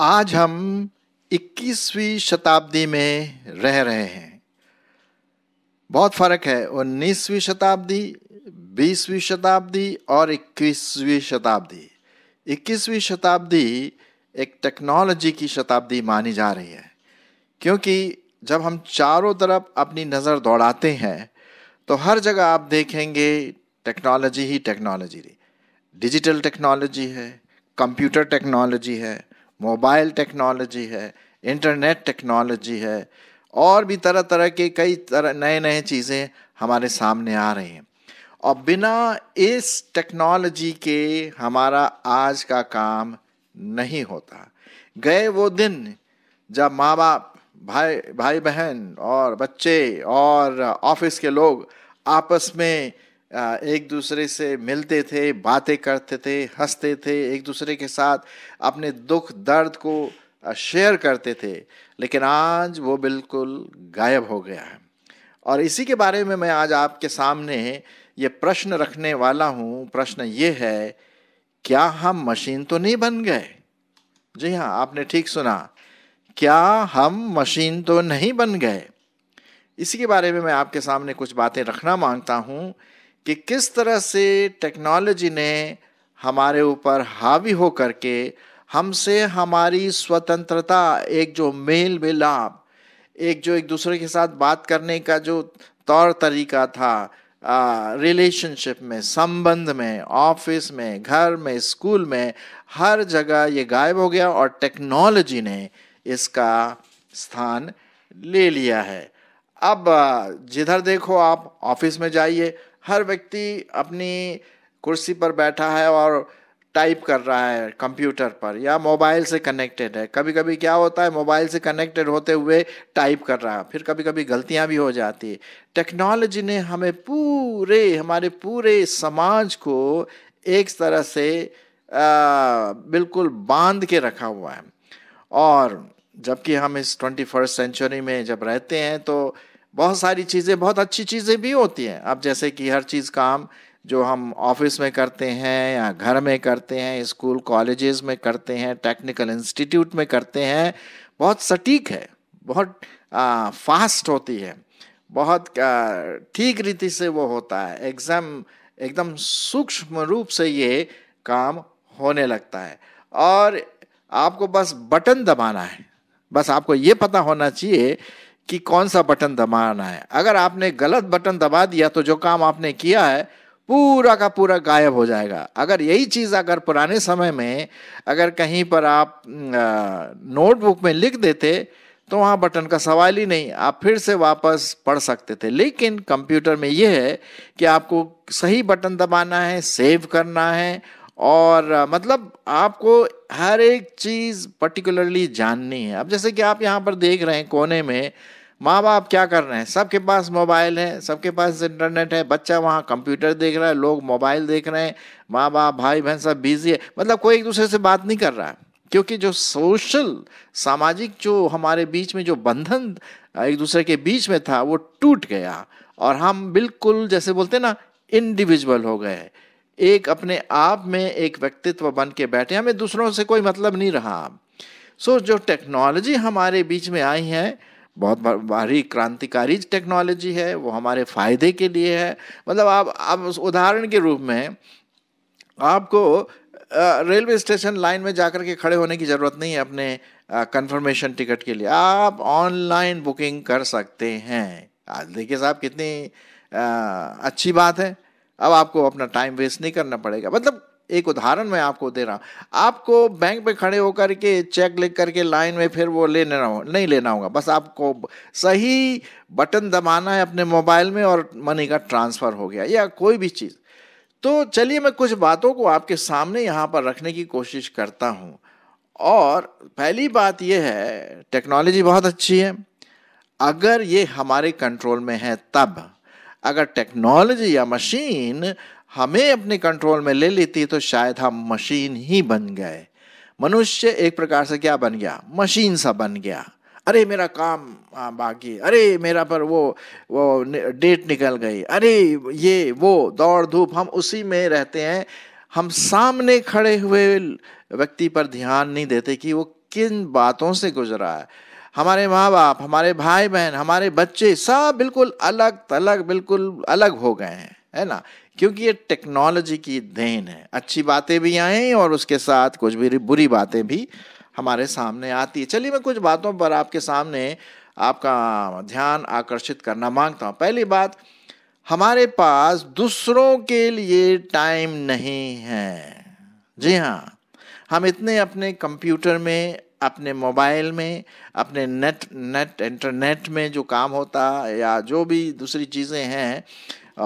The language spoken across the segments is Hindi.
आज हम 21वीं शताब्दी में रह रहे हैं बहुत फर्क है 19वीं शताब्दी 20वीं शताब्दी और 21वीं शताब्दी 21वीं शताब्दी एक टेक्नोलॉजी की शताब्दी मानी जा रही है क्योंकि जब हम चारों तरफ अपनी नज़र दौड़ाते हैं तो हर जगह आप देखेंगे टेक्नोलॉजी ही टेक्नोलॉजी डिजिटल टेक्नोलॉजी है कंप्यूटर टेक्नोलॉजी है मोबाइल टेक्नोलॉजी है इंटरनेट टेक्नोलॉजी है और भी तरह तरह के कई तरह नए नए चीज़ें हमारे सामने आ रही हैं और बिना इस टेक्नोलॉजी के हमारा आज का काम नहीं होता गए वो दिन जब माँ बाप भाई भाई बहन और बच्चे और ऑफिस के लोग आपस में एक दूसरे से मिलते थे बातें करते थे हंसते थे एक दूसरे के साथ अपने दुख दर्द को शेयर करते थे लेकिन आज वो बिल्कुल गायब हो गया है और इसी के बारे में मैं आज आपके सामने ये प्रश्न रखने वाला हूँ प्रश्न ये है क्या हम मशीन तो नहीं बन गए जी हाँ आपने ठीक सुना क्या हम मशीन तो नहीं बन गए इसी के बारे में मैं आपके सामने कुछ बातें रखना मांगता हूँ कि किस तरह से टेक्नोलॉजी ने हमारे ऊपर हावी हो करके हमसे हमारी स्वतंत्रता एक जो मेल मिलाप एक जो एक दूसरे के साथ बात करने का जो तौर तरीका था रिलेशनशिप में संबंध में ऑफिस में घर में स्कूल में हर जगह ये गायब हो गया और टेक्नोलॉजी ने इसका स्थान ले लिया है अब जिधर देखो आप ऑफिस में जाइए हर व्यक्ति अपनी कुर्सी पर बैठा है और टाइप कर रहा है कंप्यूटर पर या मोबाइल से कनेक्टेड है कभी कभी क्या होता है मोबाइल से कनेक्टेड होते हुए टाइप कर रहा है फिर कभी कभी गलतियां भी हो जाती है टेक्नोलॉजी ने हमें पूरे हमारे पूरे समाज को एक तरह से आ, बिल्कुल बांध के रखा हुआ है और जबकि हम इस ट्वेंटी फर्स्ट सेंचुरी में जब रहते हैं तो बहुत सारी चीज़ें बहुत अच्छी चीज़ें भी होती हैं अब जैसे कि हर चीज़ काम जो हम ऑफिस में करते हैं या घर में करते हैं स्कूल कॉलेजेस में करते हैं टेक्निकल इंस्टीट्यूट में करते हैं बहुत सटीक है बहुत आ, फास्ट होती है बहुत ठीक रीति से वो होता है एग्ज़ाम एकदम सूक्ष्म रूप से ये काम होने लगता है और आपको बस बटन दबाना है बस आपको ये पता होना चाहिए कि कौन सा बटन दबाना है अगर आपने गलत बटन दबा दिया तो जो काम आपने किया है पूरा का पूरा गायब हो जाएगा अगर यही चीज़ अगर पुराने समय में अगर कहीं पर आप नोटबुक में लिख देते तो वहाँ बटन का सवाल ही नहीं आप फिर से वापस पढ़ सकते थे लेकिन कंप्यूटर में यह है कि आपको सही बटन दबाना है सेव करना है और मतलब आपको हर एक चीज़ पर्टिकुलरली जाननी है अब जैसे कि आप यहाँ पर देख रहे हैं कोने में माँ बाप क्या कर रहे हैं सबके पास मोबाइल है सबके पास इंटरनेट है बच्चा वहाँ कंप्यूटर देख रहा है लोग मोबाइल देख रहे हैं माँ बाप भाई बहन सब बिजी है मतलब कोई एक दूसरे से बात नहीं कर रहा है क्योंकि जो सोशल सामाजिक जो हमारे बीच में जो बंधन एक दूसरे के बीच में था वो टूट गया और हम बिल्कुल जैसे बोलते ना इंडिविजुअल हो गए एक अपने आप में एक व्यक्तित्व बन के बैठे हमें दूसरों से कोई मतलब नहीं रहा सो so, जो टेक्नोलॉजी हमारे बीच में आई है बहुत भारी क्रांतिकारी टेक्नोलॉजी है वो हमारे फ़ायदे के लिए है मतलब आप आप उस उदाहरण के रूप में आपको रेलवे स्टेशन लाइन में जाकर के खड़े होने की ज़रूरत नहीं है अपने कंफर्मेशन टिकट के लिए आप ऑनलाइन बुकिंग कर सकते हैं आज देखिए साहब कितनी आ, अच्छी बात है अब आपको अपना टाइम वेस्ट नहीं करना पड़ेगा मतलब एक उदाहरण मैं आपको दे रहा हूँ आपको बैंक में खड़े होकर के चेक लिख करके लाइन में फिर वो ले लेना नहीं लेना होगा बस आपको सही बटन दबाना है अपने मोबाइल में और मनी का ट्रांसफ़र हो गया या कोई भी चीज़ तो चलिए मैं कुछ बातों को आपके सामने यहाँ पर रखने की कोशिश करता हूँ और पहली बात यह है टेक्नोलॉजी बहुत अच्छी है अगर ये हमारे कंट्रोल में है तब अगर टेक्नोलॉजी या मशीन हमें अपने कंट्रोल में ले लेती तो शायद हम मशीन ही बन गए मनुष्य एक प्रकार से क्या बन गया मशीन सा बन गया अरे मेरा काम बाकी अरे मेरा पर वो वो डेट निकल गई अरे ये वो दौड़ धूप हम उसी में रहते हैं हम सामने खड़े हुए व्यक्ति पर ध्यान नहीं देते कि वो किन बातों से गुजरा है हमारे माँ बाप हमारे भाई बहन हमारे बच्चे सब बिल्कुल अलग तलग बिल्कुल अलग हो गए हैं है ना क्योंकि ये टेक्नोलॉजी की देन है अच्छी बातें भी आएँ और उसके साथ कुछ भी बुरी बातें भी हमारे सामने आती है चलिए मैं कुछ बातों पर आपके सामने आपका ध्यान आकर्षित करना मांगता हूँ पहली बात हमारे पास दूसरों के लिए टाइम नहीं है जी हाँ हम इतने अपने कंप्यूटर में अपने मोबाइल में अपने नेट नेट इंटरनेट में जो काम होता या जो भी दूसरी चीज़ें हैं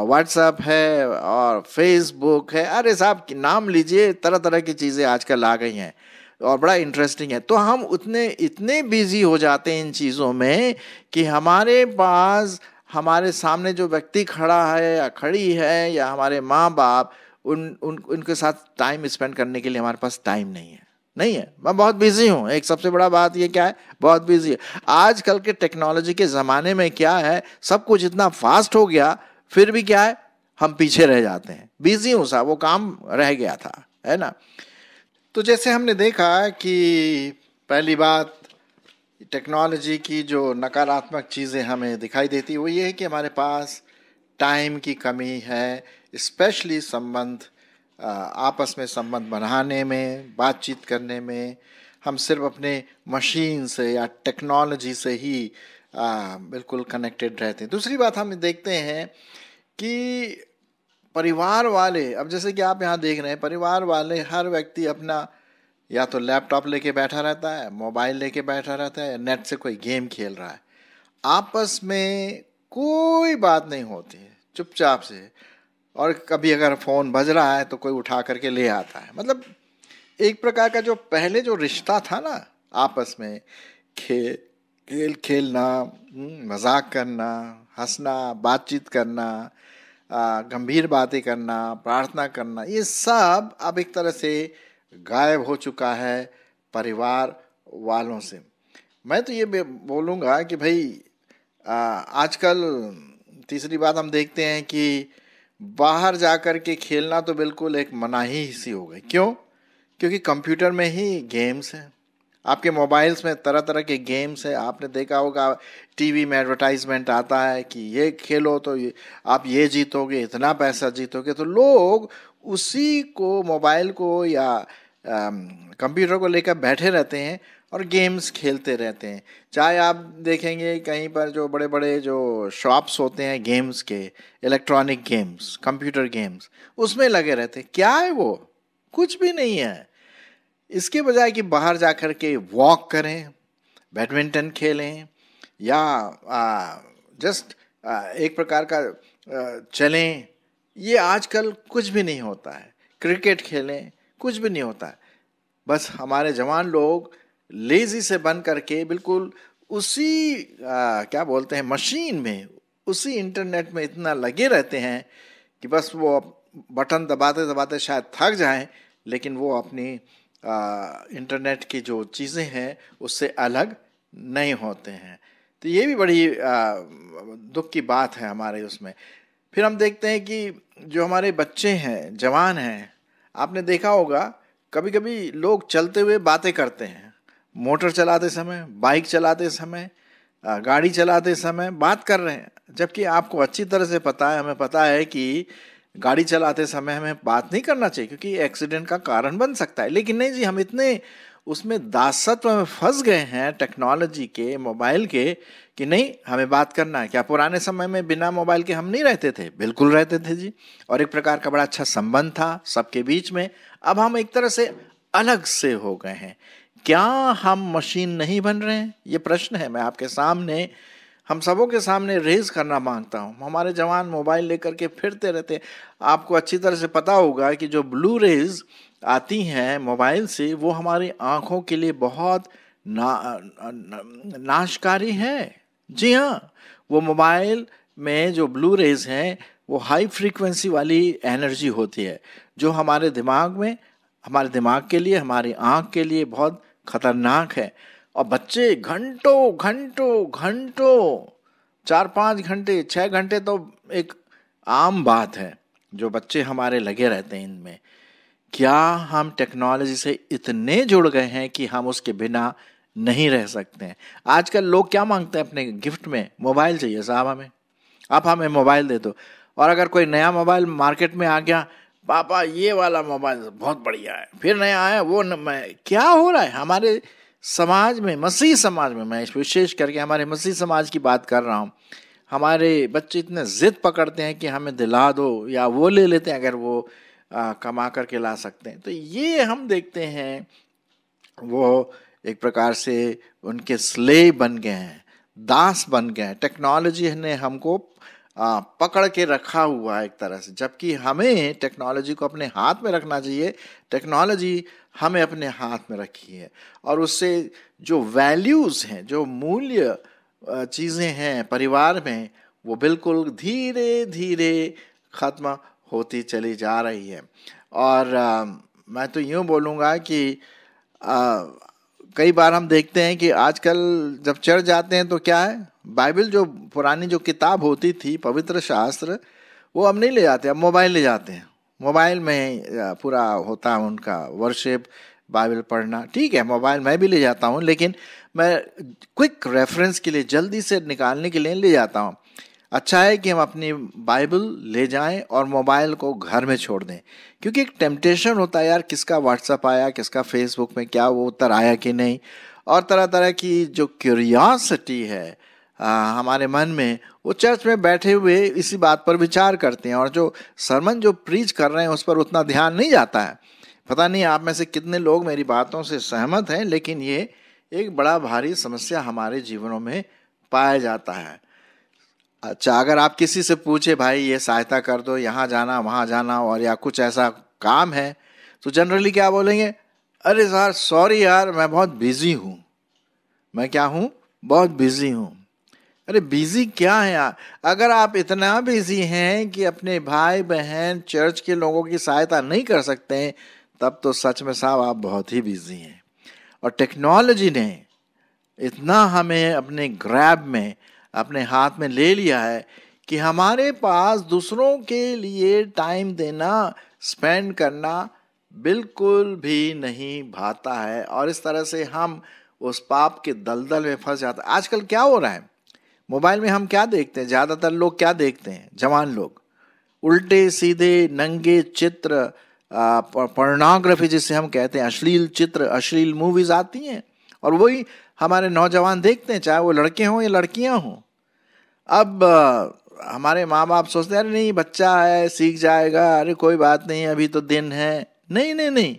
व्हाट्सअप है और फेसबुक है अरे साहब नाम लीजिए तरह तरह की चीज़ें आजकल आ गई हैं और बड़ा इंटरेस्टिंग है तो हम उतने इतने बिजी हो जाते हैं इन चीज़ों में कि हमारे पास हमारे सामने जो व्यक्ति खड़ा है या खड़ी है या हमारे माँ बाप उन उन उनके साथ टाइम स्पेंड करने के लिए हमारे पास टाइम नहीं है नहीं है मैं बहुत बिजी हूँ एक सबसे बड़ा बात ये क्या है बहुत बिजी है आजकल के टेक्नोलॉजी के ज़माने में क्या है सब कुछ इतना फास्ट हो गया फिर भी क्या है हम पीछे रह जाते हैं बिजी हूं साहब वो काम रह गया था है ना तो जैसे हमने देखा कि पहली बात टेक्नोलॉजी की जो नकारात्मक चीज़ें हमें दिखाई देती वो ये है कि हमारे पास टाइम की कमी है स्पेशली संबंध आपस में संबंध बनाने में बातचीत करने में हम सिर्फ अपने मशीन से या टेक्नोलॉजी से ही आ, बिल्कुल कनेक्टेड रहते हैं दूसरी बात हम देखते हैं कि परिवार वाले अब जैसे कि आप यहाँ देख रहे हैं परिवार वाले हर व्यक्ति अपना या तो लैपटॉप लेके बैठा रहता है मोबाइल लेके बैठा रहता है नेट से कोई गेम खेल रहा है आपस में कोई बात नहीं होती है चुपचाप से और कभी अगर फ़ोन बज रहा है तो कोई उठा करके ले आता है मतलब एक प्रकार का जो पहले जो रिश्ता था ना आपस में खेल खेल खेलना हम्म, मजाक करना हंसना बातचीत करना गंभीर बातें करना प्रार्थना करना ये सब अब एक तरह से गायब हो चुका है परिवार वालों से मैं तो ये बोलूँगा कि भाई आजकल तीसरी बात हम देखते हैं कि बाहर जा कर के खेलना तो बिल्कुल एक मनाही सी हो गई क्यों क्योंकि कंप्यूटर में ही गेम्स हैं आपके मोबाइल्स में तरह तरह के गेम्स हैं आपने देखा होगा टीवी में एडवर्टाइजमेंट आता है कि ये खेलो तो ये, आप ये जीतोगे इतना पैसा जीतोगे तो लोग उसी को मोबाइल को या कंप्यूटर को लेकर बैठे रहते हैं और गेम्स खेलते रहते हैं चाहे आप देखेंगे कहीं पर जो बड़े बड़े जो शॉप्स होते हैं गेम्स के इलेक्ट्रॉनिक गेम्स कंप्यूटर गेम्स उसमें लगे रहते हैं क्या है वो कुछ भी नहीं है इसके बजाय कि बाहर जा कर के वॉक करें बैडमिंटन खेलें या आ, जस्ट आ, एक प्रकार का आ, चलें ये आजकल कुछ भी नहीं होता है क्रिकेट खेलें कुछ भी नहीं होता है बस हमारे जवान लोग लेजी से बन करके बिल्कुल उसी आ, क्या बोलते हैं मशीन में उसी इंटरनेट में इतना लगे रहते हैं कि बस वो बटन दबाते दबाते शायद थक जाएं लेकिन वो अपनी इंटरनेट की जो चीज़ें हैं उससे अलग नहीं होते हैं तो ये भी बड़ी दुख की बात है हमारे उसमें फिर हम देखते हैं कि जो हमारे बच्चे हैं जवान हैं आपने देखा होगा कभी कभी लोग चलते हुए बातें करते हैं मोटर चलाते समय बाइक चलाते समय गाड़ी चलाते समय बात कर रहे हैं जबकि आपको अच्छी तरह से पता है हमें पता है कि गाड़ी चलाते समय हमें बात नहीं करना चाहिए क्योंकि एक्सीडेंट का कारण बन सकता है लेकिन नहीं जी हम इतने उसमें दासत्व में फंस गए हैं टेक्नोलॉजी के मोबाइल के कि नहीं हमें बात करना है क्या पुराने समय में बिना मोबाइल के हम नहीं रहते थे बिल्कुल रहते थे जी और एक प्रकार का बड़ा अच्छा संबंध था सबके बीच में अब हम एक तरह से अलग से हो गए हैं क्या हम मशीन नहीं बन रहे हैं ये प्रश्न है मैं आपके सामने हम सबों के सामने रेज करना मांगता हूँ हमारे जवान मोबाइल लेकर के फिरते रहते आपको अच्छी तरह से पता होगा कि जो ब्लू रेज आती हैं मोबाइल से वो हमारी आँखों के लिए बहुत ना, ना नाशकारी है जी हाँ वो मोबाइल में जो ब्लू रेज हैं वो हाई फ्रीक्वेंसी वाली एनर्जी होती है जो हमारे दिमाग में हमारे दिमाग के लिए हमारी आँख के लिए बहुत खतरनाक है और बच्चे घंटों घंटों घंटों चार पाँच घंटे छः घंटे तो एक आम बात है जो बच्चे हमारे लगे रहते हैं इनमें क्या हम टेक्नोलॉजी से इतने जुड़ गए हैं कि हम उसके बिना नहीं रह सकते हैं आजकल लोग क्या मांगते हैं अपने गिफ्ट में मोबाइल चाहिए साहब हमें आप हमें मोबाइल दे दो और अगर कोई नया मोबाइल मार्केट में आ गया पापा ये वाला मोबाइल बहुत बढ़िया है फिर नया आया वो न, मैं, क्या हो रहा है हमारे समाज में मसीह समाज में मैं विशेष करके हमारे मसीह समाज की बात कर रहा हूँ हमारे बच्चे इतने ज़िद पकड़ते हैं कि हमें दिला दो या वो ले लेते हैं अगर वो आ, कमा करके ला सकते हैं तो ये हम देखते हैं वो एक प्रकार से उनके स्लेव बन गए हैं दास बन गए हैं टेक्नोलॉजी ने हमको आ, पकड़ के रखा हुआ है एक तरह से जबकि हमें टेक्नोलॉजी को अपने हाथ में रखना चाहिए टेक्नोलॉजी हमें अपने हाथ में रखी है और उससे जो वैल्यूज़ हैं जो मूल्य चीज़ें हैं परिवार में वो बिल्कुल धीरे धीरे ख़त्म होती चली जा रही है और आ, मैं तो यूँ बोलूँगा कि आ, कई बार हम देखते हैं कि आजकल जब चर्च जाते हैं तो क्या है बाइबल जो पुरानी जो किताब होती थी पवित्र शास्त्र वो हम नहीं ले जाते अब मोबाइल ले जाते हैं मोबाइल में पूरा होता है उनका वर्शिप बाइबल पढ़ना ठीक है मोबाइल मैं भी ले जाता हूँ लेकिन मैं क्विक रेफरेंस के लिए जल्दी से निकालने के लिए ले जाता हूँ अच्छा है कि हम अपनी बाइबल ले जाएं और मोबाइल को घर में छोड़ दें क्योंकि एक टेम्पटेशन होता है यार किसका व्हाट्सअप आया किसका फेसबुक में क्या वो उत्तर आया कि नहीं और तरह तरह की जो क्यूरियासिटी है आ, हमारे मन में वो चर्च में बैठे हुए इसी बात पर विचार करते हैं और जो सरमन जो प्रीच कर रहे हैं उस पर उतना ध्यान नहीं जाता है पता नहीं आप में से कितने लोग मेरी बातों से सहमत हैं लेकिन ये एक बड़ा भारी समस्या हमारे जीवनों में पाया जाता है अच्छा अगर आप किसी से पूछे भाई ये सहायता कर दो यहाँ जाना वहाँ जाना और या कुछ ऐसा काम है तो जनरली क्या बोलेंगे अरे यार सॉरी यार मैं बहुत बिजी हूँ मैं क्या हूँ बहुत बिजी हूँ अरे बिजी क्या है यार अगर आप इतना बिजी हैं कि अपने भाई बहन चर्च के लोगों की सहायता नहीं कर सकते हैं तब तो सच में साहब आप बहुत ही बिजी हैं और टेक्नोलॉजी ने इतना हमें अपने ग्रैब में अपने हाथ में ले लिया है कि हमारे पास दूसरों के लिए टाइम देना स्पेंड करना बिल्कुल भी नहीं भाता है और इस तरह से हम उस पाप के दलदल में फंस जाते हैं आजकल क्या हो रहा है मोबाइल में हम क्या देखते हैं ज़्यादातर लोग क्या देखते हैं जवान लोग उल्टे सीधे नंगे चित्र पर्नाग्राफी जिसे हम कहते हैं अश्लील चित्र अश्लील मूवीज आती हैं और वही हमारे नौजवान देखते हैं चाहे वो लड़के हों या लड़कियां हों अब आ, हमारे माँ बाप सोचते हैं अरे नहीं बच्चा है सीख जाएगा अरे कोई बात नहीं अभी तो दिन है नहीं नहीं नहीं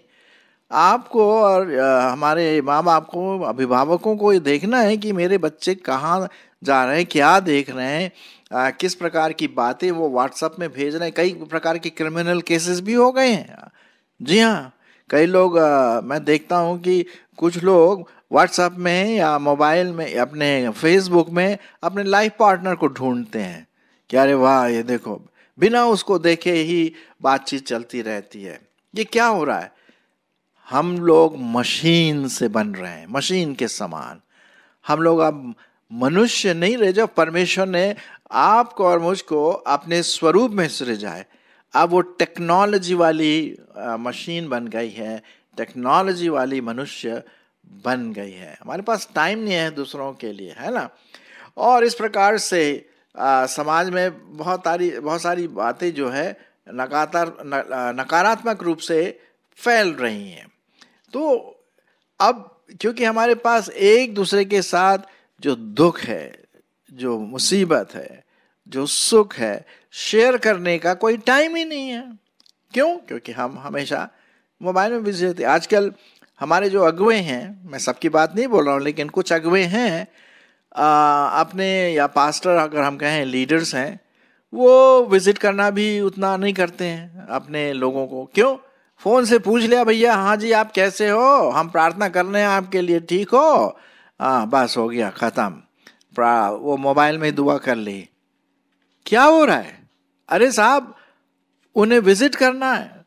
आपको और आ, हमारे माँ बाप को अभिभावकों को ये देखना है कि मेरे बच्चे कहाँ जा रहे हैं क्या देख रहे हैं आ, किस प्रकार की बातें वो व्हाट्सअप में भेज रहे हैं कई प्रकार के क्रिमिनल केसेस भी हो गए हैं जी हाँ कई लोग आ, मैं देखता हूँ कि कुछ लोग व्हाट्सएप में या मोबाइल में अपने फेसबुक में अपने लाइफ पार्टनर को ढूंढते हैं कि अरे वाह ये देखो बिना उसको देखे ही बातचीत चलती रहती है ये क्या हो रहा है हम लोग मशीन से बन रहे हैं मशीन के समान हम लोग अब मनुष्य नहीं रह जाओ परमेश्वर ने आपको और मुझको अपने स्वरूप में सृजा है अब वो टेक्नोलॉजी वाली मशीन बन गई है टेक्नोलॉजी वाली मनुष्य बन गई है हमारे पास टाइम नहीं है दूसरों के लिए है ना और इस प्रकार से आ, समाज में बहुत सारी बहुत सारी बातें जो है नकातार न, नकारात्मक रूप से फैल रही हैं तो अब क्योंकि हमारे पास एक दूसरे के साथ जो दुख है जो मुसीबत है जो सुख है शेयर करने का कोई टाइम ही नहीं है क्यों क्योंकि हम हमेशा मोबाइल में बिजी रहते आजकल हमारे जो अगवे हैं मैं सबकी बात नहीं बोल रहा हूँ लेकिन कुछ अगवे हैं अपने या पास्टर अगर हम कहें लीडर्स हैं वो विज़िट करना भी उतना नहीं करते हैं अपने लोगों को क्यों फ़ोन से पूछ लिया भैया हाँ जी आप कैसे हो हम प्रार्थना कर रहे हैं आपके लिए ठीक हो हाँ बस हो गया ख़त्म वो मोबाइल में दुआ कर ली क्या हो रहा है अरे साहब उन्हें विज़िट करना है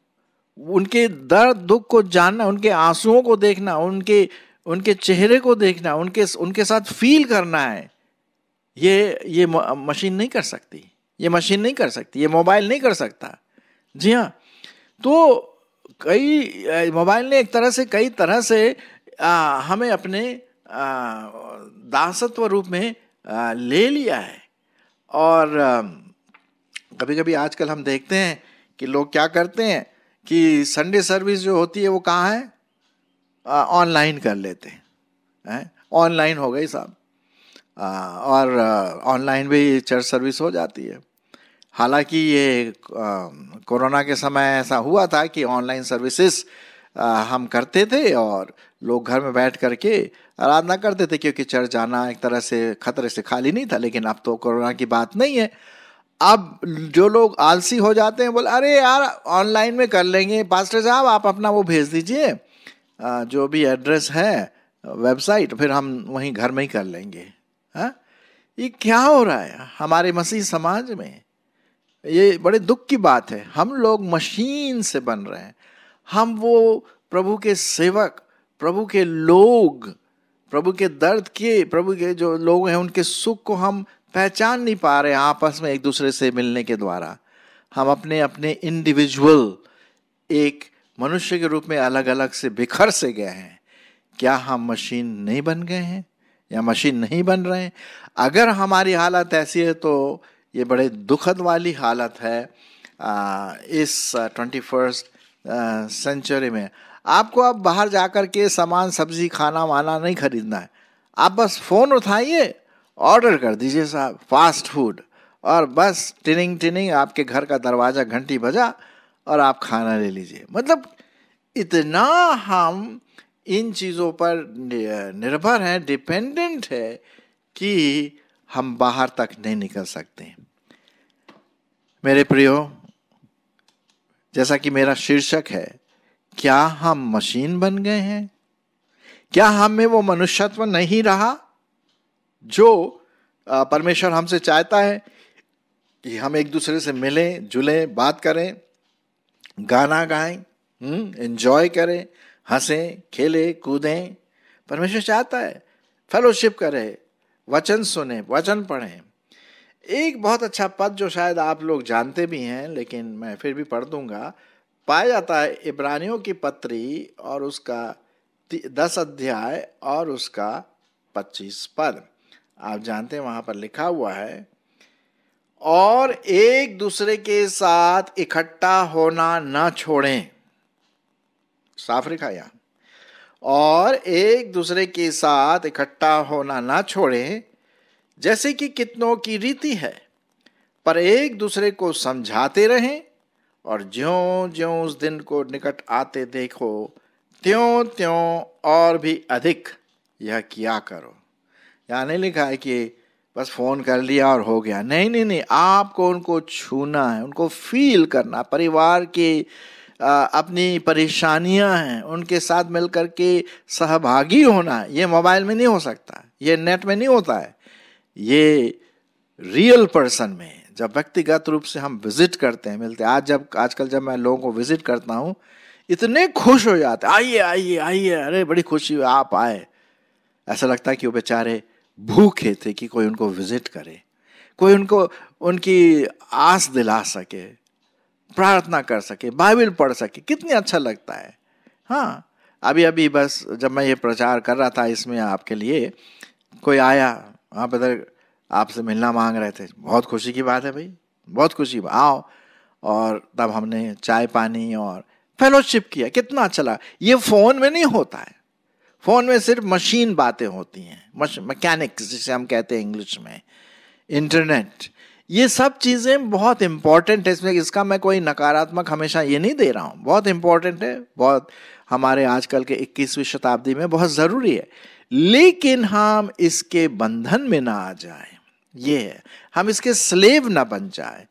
उनके दर्द दुख को जानना उनके आंसुओं को देखना उनके उनके चेहरे को देखना उनके उनके साथ फील करना है ये ये मशीन नहीं कर सकती ये मशीन नहीं कर सकती ये मोबाइल नहीं कर सकता जी हाँ तो कई मोबाइल ने एक तरह से कई तरह से आ, हमें अपने दासत्व रूप में आ, ले लिया है और आ, कभी कभी आजकल हम देखते हैं कि लोग क्या करते हैं कि संडे सर्विस जो होती है वो कहाँ है ऑनलाइन कर लेते हैं ऑनलाइन हो गई साहब और ऑनलाइन भी चर्च सर्विस हो जाती है हालांकि ये कोरोना के समय ऐसा हुआ था कि ऑनलाइन सर्विसेज हम करते थे और लोग घर में बैठ करके आराधना करते थे क्योंकि चर्च जाना एक तरह से खतरे से खाली नहीं था लेकिन अब तो कोरोना की बात नहीं है अब जो लोग आलसी हो जाते हैं बोले अरे यार ऑनलाइन में कर लेंगे पास्टर साहब आप अपना वो भेज दीजिए जो भी एड्रेस है वेबसाइट फिर हम वहीं घर में ही कर लेंगे हाँ ये क्या हो रहा है हमारे मसीह समाज में ये बड़े दुख की बात है हम लोग मशीन से बन रहे हैं हम वो प्रभु के सेवक प्रभु के लोग प्रभु के दर्द के प्रभु के जो लोग हैं उनके सुख को हम पहचान नहीं पा रहे आपस में एक दूसरे से मिलने के द्वारा हम अपने अपने इंडिविजुअल एक मनुष्य के रूप में अलग अलग से बिखर से गए हैं क्या हम मशीन नहीं बन गए हैं या मशीन नहीं बन रहे हैं अगर हमारी हालत ऐसी है तो ये बड़े दुखद वाली हालत है आ, इस ट्वेंटी फर्स्ट सेंचुरी में आपको अब बाहर जा कर के सामान सब्जी खाना वाना नहीं खरीदना है आप बस फ़ोन उठाइए ऑर्डर कर दीजिए साहब फास्ट फूड और बस टिनिंग टिनिंग आपके घर का दरवाज़ा घंटी बजा और आप खाना ले लीजिए मतलब इतना हम इन चीज़ों पर निर्भर हैं डिपेंडेंट है कि हम बाहर तक नहीं निकल सकते मेरे प्रियो जैसा कि मेरा शीर्षक है क्या हम मशीन बन गए हैं क्या हम में वो मनुष्यत्व नहीं रहा जो परमेश्वर हमसे चाहता है कि हम एक दूसरे से मिलें जुलें बात करें गाना गाएं इन्जॉय हम्म, करें हंसें खेलें कूदें परमेश्वर चाहता है फेलोशिप करें वचन सुने वचन पढ़ें एक बहुत अच्छा पद जो शायद आप लोग जानते भी हैं लेकिन मैं फिर भी पढ़ दूंगा पाया जाता है इब्रानियों की पत्री और उसका दस अध्याय और उसका पच्चीस पद आप जानते हैं वहां पर लिखा हुआ है और एक दूसरे के साथ इकट्ठा होना न छोड़ें साफ लिखा यहां और एक दूसरे के साथ इकट्ठा होना ना छोड़ें जैसे कि कितनों की रीति है पर एक दूसरे को समझाते रहें और ज्यों ज्यों उस दिन को निकट आते देखो त्यों त्यों और भी अधिक यह किया करो या नहीं लिखा है कि बस फोन कर लिया और हो गया नहीं नहीं नहीं आपको उनको छूना है उनको फील करना परिवार के अपनी परेशानियां हैं उनके साथ मिलकर के सहभागी होना है ये मोबाइल में नहीं हो सकता ये नेट में नहीं होता है ये रियल पर्सन में जब व्यक्तिगत रूप से हम विजिट करते हैं मिलते हैं आज जब आजकल जब मैं लोगों को विजिट करता हूँ इतने खुश हो जाते आइए आइए आइए अरे बड़ी खुशी हुई आप आए ऐसा लगता है कि वो बेचारे भूखे थे कि कोई उनको विजिट करे कोई उनको उनकी आस दिला सके प्रार्थना कर सके बाइबिल पढ़ सके कितने अच्छा लगता है हाँ अभी अभी बस जब मैं ये प्रचार कर रहा था इसमें आपके लिए कोई आया वहाँ पर आपसे मिलना मांग रहे थे बहुत खुशी की बात है भाई बहुत खुशी आओ और तब हमने चाय पानी और फेलोशिप किया कितना अच्छा लगा ये फ़ोन में नहीं होता है फोन में सिर्फ मशीन बातें होती हैं मैकेनिक्स जिसे हम कहते हैं इंग्लिश में इंटरनेट ये सब चीज़ें बहुत इम्पॉर्टेंट है इसमें इसका मैं कोई नकारात्मक हमेशा ये नहीं दे रहा हूँ बहुत इम्पॉर्टेंट है बहुत हमारे आजकल के 21वीं शताब्दी में बहुत ज़रूरी है लेकिन हम इसके बंधन में ना आ जाए ये है हम इसके स्लेव ना बन जाए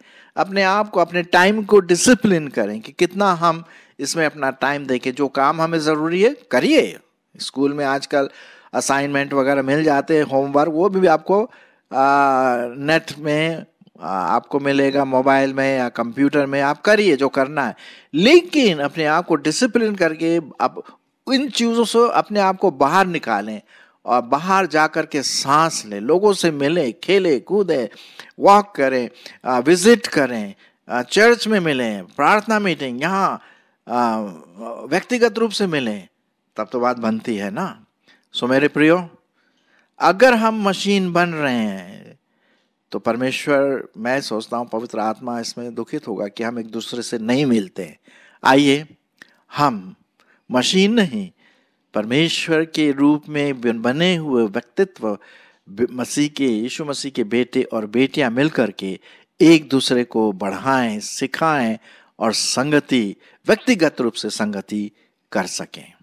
अपने आप को अपने टाइम को डिसिप्लिन करें कि कितना हम इसमें अपना टाइम दें जो काम हमें ज़रूरी है करिए स्कूल में आजकल असाइनमेंट वगैरह मिल जाते हैं होमवर्क वो भी आपको आ, नेट में आ, आपको मिलेगा मोबाइल में या कंप्यूटर में आप करिए जो करना है लेकिन अपने आप को डिसिप्लिन करके आप इन चीज़ों से अपने आप को बाहर निकालें और बाहर जा कर के सांस लें लोगों से मिलें खेलें कूदें वॉक करें विजिट करें चर्च में मिलें प्रार्थना मीटिंग यहाँ व्यक्तिगत रूप से मिलें तब तो बात बनती है ना सो मेरे प्रियो अगर हम मशीन बन रहे हैं तो परमेश्वर मैं सोचता हूँ पवित्र आत्मा इसमें दुखित होगा कि हम एक दूसरे से नहीं मिलते हैं आइए हम मशीन नहीं परमेश्वर के रूप में बने हुए व्यक्तित्व मसीह के यीशु मसीह के बेटे और बेटियां मिलकर के एक दूसरे को बढ़ाएं सिखाएं और संगति व्यक्तिगत रूप से संगति कर सकें